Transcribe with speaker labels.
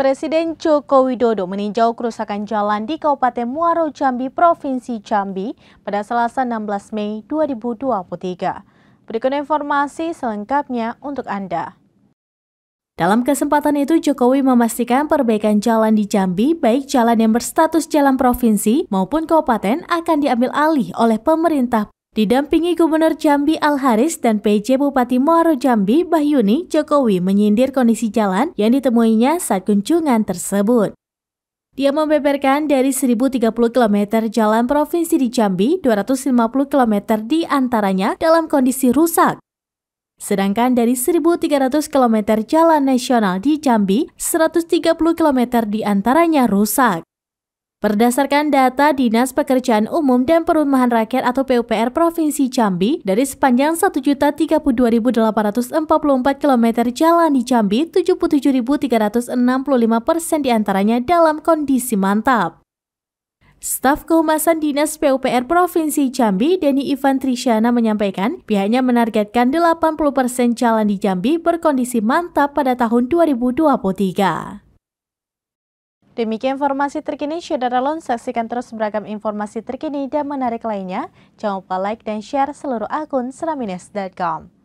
Speaker 1: Presiden Joko Widodo meninjau kerusakan jalan di Kabupaten Muaro Jambi, Provinsi Jambi pada Selasa 16 Mei 2023. Berikut informasi selengkapnya untuk Anda. Dalam kesempatan itu, Jokowi memastikan perbaikan jalan di Jambi, baik jalan yang berstatus jalan provinsi maupun kabupaten, akan diambil alih oleh pemerintah Didampingi Gubernur Jambi Al Haris dan PJ Bupati Muaro Jambi Bahyuni, Jokowi menyindir kondisi jalan yang ditemuinya saat kunjungan tersebut. Dia membeberkan dari 1030 km jalan provinsi di Jambi, 250 km antaranya dalam kondisi rusak. Sedangkan dari 1.300 km jalan nasional di Jambi, 130 km antaranya rusak. Berdasarkan data Dinas Pekerjaan Umum dan Perumahan Rakyat atau PUPR Provinsi Jambi, dari sepanjang 1.032.844 km jalan di Jambi, 77.365 persen diantaranya dalam kondisi mantap. Staf Kehumasan Dinas PUPR Provinsi Jambi, Denny Ivan Trishana menyampaikan, pihaknya menargetkan 80 persen jalan di Jambi berkondisi mantap pada tahun 2023. Demikian informasi terkini, saudara Lon. Saksikan terus beragam informasi terkini dan menarik lainnya. Jangan lupa like dan share seluruh akun seramines.com.